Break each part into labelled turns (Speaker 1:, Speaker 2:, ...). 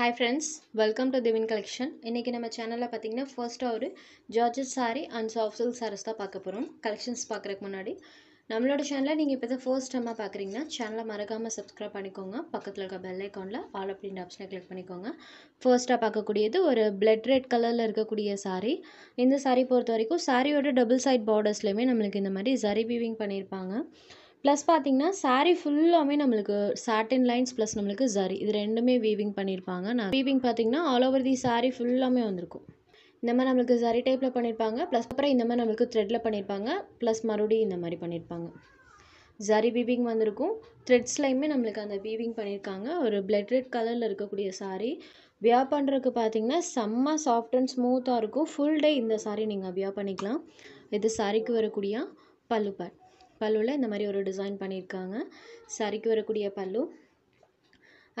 Speaker 1: hi friends welcome to திவின் collection இன்றைக்கி நம்ம சேனலில் பார்த்தீங்கன்னா ஃபர்ஸ்ட்டாக ஒரு georgette sari and soft saris தான் பார்க்க போகிறோம் கலெக்ஷன்ஸ் பார்க்குறக்கு முன்னாடி நம்மளோட சேனலில் நீங்கள் இப்போ தான் ஃபர்ஸ்ட் டைமாக பார்க்குறீங்கன்னா சேனலை மறக்காமல் சப்ஸ்கிரைப் பண்ணிக்கோங்க பக்கத்தில் இருக்க பெல் ஐக்கானில் ஆல் அப்படின்ற ஆப்ஷனை கிளிக் பண்ணிக்கோங்க ஃபர்ஸ்ட்டாக பார்க்கக்கூடியது ஒரு பிளட் ரெட் கலரில் இருக்கக்கூடிய சாரீ இந்த சாரீ பொறுத்த வரைக்கும் சாரியோட டபுள் சைட் பார்டர்ஸ்லையுமே நம்மளுக்கு இந்த மாதிரி சரி வீவிங் பண்ணியிருப்பாங்க ப்ளஸ் பார்த்தீங்கன்னா சாரீ ஃபுல்லாகவே நம்மளுக்கு சாட்டின் லைன்ஸ் ப்ளஸ் நம்மளுக்கு ஜரி இது ரெண்டுமே வீவிங் பண்ணியிருப்பாங்க நான் வீவிங் பார்த்தீங்கன்னா ஆல் ஓவர் தி சாரீ ஃபுல்லாகவே வந்திருக்கும் இந்த மாதிரி நம்மளுக்கு ஜரி டைப்பில் பண்ணியிருப்பாங்க ப்ளஸ் அப்புறம் இந்த மாதிரி நம்மளுக்கு த்ரெட்டில் பண்ணியிருப்பாங்க ப்ளஸ் மறுபடியும் இந்த மாதிரி பண்ணியிருப்பாங்க ஜரி வீவிங் வந்திருக்கும் த்ரெட்ஸ்லையுமே நம்மளுக்கு அந்த வீவிங் பண்ணியிருக்காங்க ஒரு பிளட் ரெட் கலரில் இருக்கக்கூடிய சாரீ வியா பண்ணுறதுக்கு பார்த்தீங்கன்னா செம்ம சாஃப்ட் அண்ட் ஸ்மூத்தாக இருக்கும் ஃபுல் டே இந்த சாரீ நீங்கள் வியா பண்ணிக்கலாம் இது சாரீக்கு வரக்கூடிய பல்லு பேட் பல்லுவில் இந்த மாதிரி ஒரு டிசைன் பண்ணியிருக்காங்க சரிக்கு வரக்கூடிய பல்லு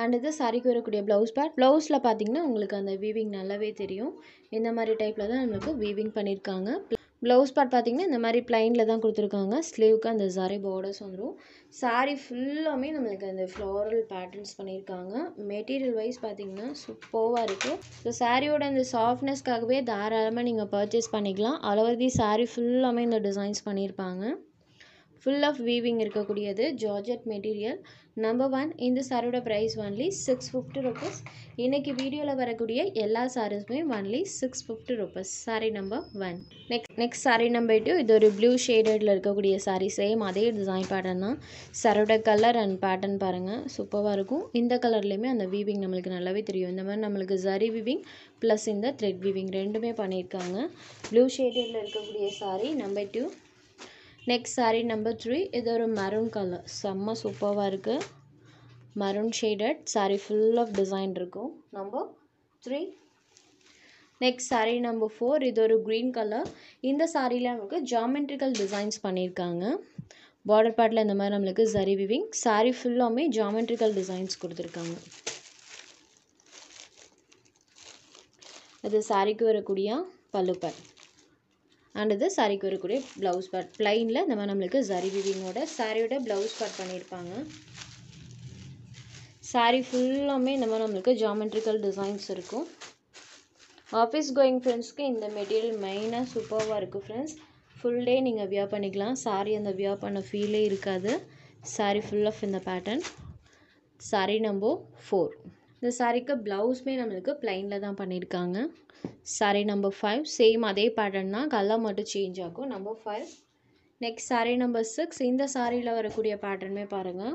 Speaker 1: அண்ட் இது சாரிக்கு வரக்கூடிய ப்ளவுஸ் பேட் ப்ளவுஸில் பார்த்தீங்கன்னா உங்களுக்கு அந்த வீவிங் நல்லாவே தெரியும் இந்த மாதிரி டைப்பில் தான் நம்மளுக்கு வீவிங் பண்ணியிருக்காங்க ப்ளவுஸ் பேட் பார்த்திங்கன்னா இந்த மாதிரி ப்ளைனில் தான் கொடுத்துருக்காங்க ஸ்லீவுக்கு அந்த சாரி பார்டர்ஸ் வந்துடும் சாரி ஃபுல்லாமே நம்மளுக்கு அந்த ஃப்ளோரல் பேட்டர்ன்ஸ் பண்ணியிருக்காங்க மெட்டீரியல் வைஸ் பார்த்திங்கன்னா சூப்பராக இருக்குது ஸோ சாரியோட அந்த சாஃப்ட்னஸ்க்காகவே தாராளமாக நீங்கள் பர்ச்சேஸ் பண்ணிக்கலாம் அளவர்தி சாரி ஃபுல்லாமே இந்த டிசைன்ஸ் பண்ணியிருப்பாங்க ஃபுல் ஆஃப் வீவிங் இருக்கக்கூடியது ஜார்ஜட் மெட்டீரியல் நம்பர் ஒன் இந்த சாரோட price only six fifty rupees இன்றைக்கி வீடியோவில் வரக்கூடிய எல்லா சாரீஸுமே only six fifty rupees sari number one next next sari number two இது ஒரு ப்ளூ ஷேடடில் இருக்கக்கூடிய சாரீ சேம் அதே டிசைன் பேட்டர்ன் தான் சாரோட கலர் அண்ட் பேட்டர்ன் பாருங்கள் சூப்பராக இருக்கும் இந்த கலர்லேயுமே அந்த வீவிங் நம்மளுக்கு நல்லாவே தெரியும் இந்த மாதிரி நம்மளுக்கு ஜரி வீவிங் ப்ளஸ் இந்த த்ரெட் வீவிங் ரெண்டுமே பண்ணியிருக்காங்க ப்ளூ ஷேடடில் இருக்கக்கூடிய sari number two next sari number three இது ஒரு மரூன் கலர் செம்ம சூப்பராக இருக்குது maroon shaded sari full of design இருக்கும் number three next sari number four இது ஒரு க்ரீன் கலர் இந்த சாரியில் நமக்கு ஜாமெட்ரிக்கல் டிசைன்ஸ் பண்ணியிருக்காங்க பார்டர் பார்ட்டில் இந்த மாதிரி நம்மளுக்கு ஜரி விவிங் சாரீ ஃபுல்லாமே ஜாமெட்ரிக்கல் டிசைன்ஸ் கொடுத்துருக்காங்க இது சாரிக்கு வரக்கூடிய பல்லுப்பை அண்ட் இது சாரிக்கு வரக்கூடிய ப்ளவுஸ் பார்ட் ப்ளைனில் இந்த மாதிரி நம்மளுக்கு ஜரி விவிங்கோட சாரியோட ப்ளவுஸ் பார்ட் பண்ணியிருப்பாங்க சாரீ ஃபுல்லாமே இந்த மாதிரி நம்மளுக்கு ஜாமெட்ரிக்கல் டிசைன்ஸ் இருக்கும் ஆஃபீஸ் கோயிங் ஃப்ரெண்ட்ஸ்க்கு இந்த மெட்டீரியல் மெயினாக சூப்பராக இருக்குது ஃப்ரெண்ட்ஸ் ஃபுல் டே நீங்கள் வியா பண்ணிக்கலாம் சாரி அந்த வியா பண்ண ஃபீலே இருக்காது சாரி ஃபுல் ஆஃப் இந்த பேட்டர்ன் சாரி நம்பர் ஃபோர் இந்த சாரீக்கு ப்ளவுஸுமே நம்மளுக்கு ப்ளைனில் தான் பண்ணியிருக்காங்க சாரீ நம்பர் ஃபைவ் சேம் அதே பேட்டர்ன் தான் கலர் மட்டும் சேஞ்ச் ஆகும் number five next sari number six இந்த சாரியில் வரக்கூடிய பேட்டர்னுமே பாருங்கள்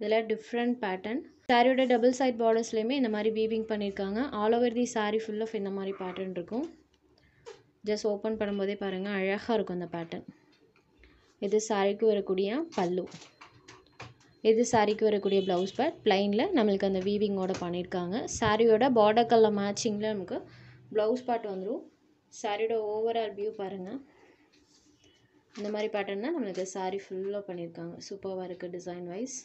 Speaker 1: இதில் டிஃப்ரெண்ட் பேட்டர்ன் சாரியோட டபுள் சைட் பார்டர்ஸ்லேயுமே இந்த மாதிரி வீவிங் பண்ணியிருக்காங்க all over the sari full of இந்த மாதிரி பேட்டர்ன் இருக்கும் ஜஸ்ட் ஓப்பன் பண்ணும்போதே பாருங்கள் அழகாக இருக்கும் அந்த பேட்டர்ன் இது சாரிக்கு வரக்கூடிய பல்லு இது சாரீக்கு வரக்கூடிய ப்ளவுஸ் பேட் ப்ளைனில் நம்மளுக்கு அந்த வீவிங்கோட பண்ணியிருக்காங்க சாரியோட பார்டர் கலர் மேட்சிங்கில் நமக்கு ப்ளவுஸ் பேட் வந்துடும் சாரியோட ஓவரால் வியூ பாருங்கள் இந்த மாதிரி பேட்டர்ன் தான் நம்மளுக்கு சாரி ஃபுல்லாக பண்ணியிருக்காங்க சூப்பராக இருக்குது டிசைன் வைஸ்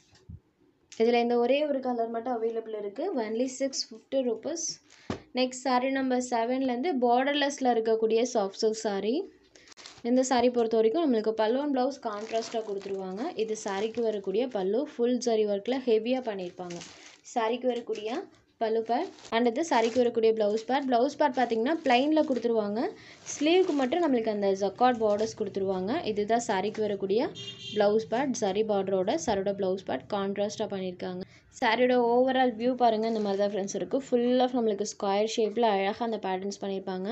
Speaker 1: இதில் இந்த ஒரே ஒரு கலர் மட்டும் அவைலபிள் இருக்குது only six fifty rupees next sari number செவன்லேருந்து பார்டர்லெஸ்ஸில் இருக்கக்கூடிய சாஃப்ட் சில்க் சாரி இந்த சாரீ பொறுத்த வரைக்கும் நம்மளுக்கு பல்லு அண்ட் ப்ளவுஸ் கான்ட்ராஸ்ட்டாக கொடுத்துருவாங்க இது சாரீக்கு வரக்கூடிய பல்லு ஃபுல் ஜரி ஒர்க்கில் ஹெவியாக பண்ணியிருப்பாங்க சாரிக்கு வரக்கூடிய பல்லு பேர் அண்ட் இது சாரிக்கு வரக்கூடிய ப்ளவுஸ் பேட் ப்ளவுஸ் பேர் பார்த்தீங்கன்னா ப்ளைனில் கொடுத்துருவாங்க ஸ்லீவுக்கு மட்டும் நம்மளுக்கு அந்த ஜக்காட் பார்டர்ஸ் கொடுத்துருவாங்க இதுதான் சாரிக்கு வரக்கூடிய ப்ளவுஸ் பேட் சரி பார்டரோட சரோட ப்ளவுஸ் பேட் கான்ட்ராஸ்ட்டாக பண்ணியிருக்காங்க சாரியோட ஓவரால் வியூ பாருங்கள் இந்த மாதிரி தான் ஃப்ரெண்ட்ஸ் இருக்குது ஃபுல் ஆஃப் நம்மளுக்கு ஸ்கொயர் ஷேப்பில் அழகாக அந்த பேட்டர்ன்ஸ் பண்ணியிருப்பாங்க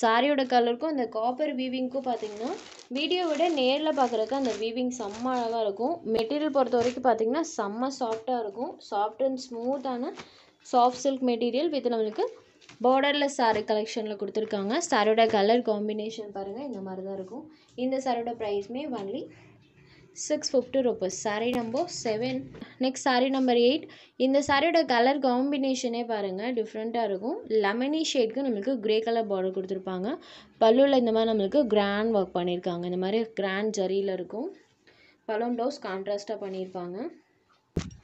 Speaker 1: சாரியோட கலருக்கும் அந்த காப்பர் வீவிங்க்கும் பார்த்தீங்கன்னா வீடியோ விட நேரில் பார்க்குறக்கு அந்த வீவிங் செம்ம அழகாக இருக்கும் மெட்டீரியல் பொறுத்த வரைக்கும் பார்த்தீங்கன்னா செம்ம சாஃப்டாக இருக்கும் சாஃப்ட் அண்ட் ஸ்மூத்தான சாஃப்ட் சில்க் மெட்டீரியல் வித் நம்மளுக்கு பார்டரில் சாரீ கலெக்ஷனில் கொடுத்துருக்காங்க சாரோட கலர் காம்பினேஷன் பாருங்கள் இந்த மாதிரி தான் இருக்கும் இந்த சாரோட ப்ரைஸுமே only six fifty rupees sari number seven next sari number eight இந்த சாரியோட கலர் காம்பினேஷனே பாருங்கள் டிஃப்ரெண்ட்டாக இருக்கும் லெமனி ஷேட்க்கு நம்மளுக்கு க்ரே கலர் பார்டர் கொடுத்துருப்பாங்க பல்லுவில் இந்த மாதிரி நம்மளுக்கு கிராண்ட் ஒர்க் பண்ணியிருக்காங்க இந்த மாதிரி கிராண்ட் ஜரியில் இருக்கும் பலோன் ப்ளவுஸ் கான்ட்ராஸ்ட்டாக பண்ணியிருப்பாங்க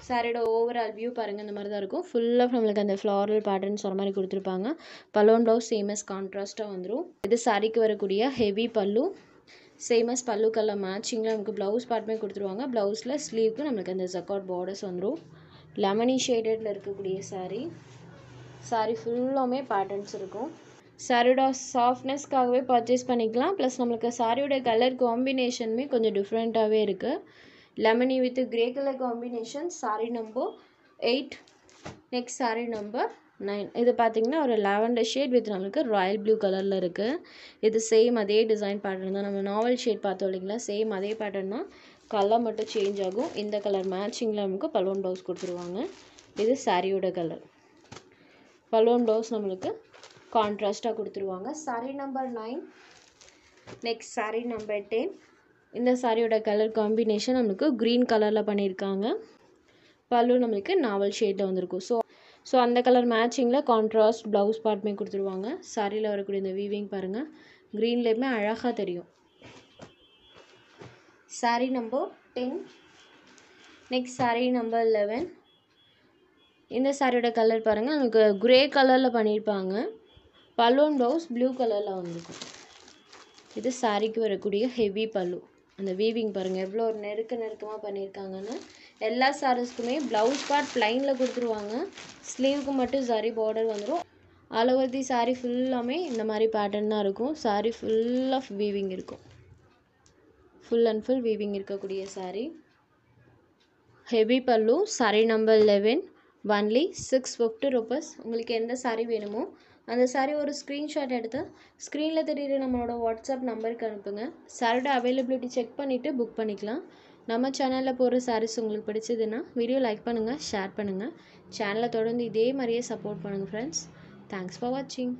Speaker 1: சாரியோட ஓவரால் வியூ பாருங்கள் இந்த மாதிரி தான் இருக்கும் ஃபுல்லாக நம்மளுக்கு அந்த ஃப்ளாரல் பேட்டர்ன்ஸ் வர மாதிரி கொடுத்துருப்பாங்க பலோன் ப்ளவுஸ் சேமஸ் கான்ட்ராஸ்ட்டாக வந்துடும் இது சாரிக்கு வரக்கூடிய ஹெவி பல்லு சேமஸ் பல்லு கலர் மேட்சிங்கில் நமக்கு ப்ளவுஸ் பார்ட்டுமே கொடுத்துருவாங்க ப்ளவுஸில் ஸ்லீவ்க்கு நம்மளுக்கு அந்த ஜக்காட் பார்டர்ஸ் வந்துடும் லெமனி ஷேடடில் இருக்கக்கூடிய சாரீ சாரீ ஃபுல்லுமே பேட்டர்ன்ஸ் இருக்கும் சாரியோட சாஃப்ட்னஸ்க்காகவே பர்ச்சேஸ் பண்ணிக்கலாம் ப்ளஸ் நம்மளுக்கு சாரியோட கலர் காம்பினேஷனுமே கொஞ்சம் டிஃப்ரெண்ட்டாகவே இருக்குது lemony with grey colour combination sari number eight next sari number nine இது பார்த்தீங்கன்னா ஒரு லாவெண்டர் ஷேட் வித் நம்மளுக்கு ராயல் ப்ளூ கலரில் இருக்குது இது சேம் அதே டிசைன் பேட்டர்ன் தான் நம்ம நாவல் ஷேட் பார்த்தோம் இல்லைங்களா சேம் அதே பேட்டர்ன் தான் கலர் மட்டும் சேஞ்ச் ஆகும் இந்த கலர் மேட்சிங்கில் நமக்கு பலூன் ப்ளவுஸ் கொடுத்துருவாங்க இது சாரியோட கலர் பலூன் ப்ளவுஸ் நம்மளுக்கு கான்ட்ராஸ்ட்டாக கொடுத்துருவாங்க sari number nine next sari number ten இந்த சாரியோட கலர் காம்பினேஷன் நம்மளுக்கு க்ரீன் கலரில் பண்ணியிருக்காங்க பல்லு நம்மளுக்கு நாவல் ஷேடில் வந்திருக்கும் ஸோ ஸோ அந்த கலர் மேட்சிங்கில் கான்ட்ராஸ்ட் ப்ளவுஸ் பார்ட்டுமே கொடுத்துருவாங்க சாரியில் வரக்கூடிய இந்த வீவிங் பாருங்கள் க்ரீன்லேயுமே அழகாக தெரியும் sari number ten next sari number eleven இந்த சாரியோட கலர் பாருங்கள் நமக்கு க்ரே கலரில் பண்ணியிருப்பாங்க பல்லுவன் ப்ளவுஸ் ப்ளூ கலரில் வந்துருக்கும் இது சாரிக்கு வரக்கூடிய ஹெவி பல்லு அந்த வீவிங் பாருங்கள் எவ்வளோ ஒரு நெருக்க நெருக்கமாக பண்ணியிருக்காங்கன்னு எல்லா சாரீஸ்க்குமே ப்ளவுஸ் பார்ட் ப்ளைனில் கொடுத்துருவாங்க ஸ்லீவுக்கு மட்டும் சாரி பார்டர் வந்துடும் ஆல் ஓவர் தி சாரீ ஃபுல்லாமே இந்த மாதிரி பேட்டர்ன் தான் இருக்கும் சாரீ ஃபுல் ஆஃப் வீவிங் இருக்கும் ஃபுல் அண்ட் ஃபுல் வீவிங் இருக்கக்கூடிய sari heavy pallu sari number eleven only six fifty rupees உங்களுக்கு எந்த சாரீ வேணுமோ அந்த சாரீ ஒரு ஸ்க்ரீன்ஷாட் எடுத்து ஸ்க்ரீனில் தெரியுற நம்மளோட வாட்ஸ்அப் நம்பருக்கு அனுப்புங்க சாரோட அவைலபிலிட்டி செக் பண்ணிவிட்டு புக் பண்ணிக்கலாம் நம்ம சேனலில் போகிற சாரீஸ் உங்களுக்கு பிடிச்சதுன்னா வீடியோ லைக் பண்ணுங்கள் ஷேர் பண்ணுங்கள் சேனலை தொடர்ந்து இதே மாதிரியே சப்போர்ட் பண்ணுங்கள் ஃப்ரெண்ட்ஸ் தேங்க்ஸ் ஃபார் வாட்சிங்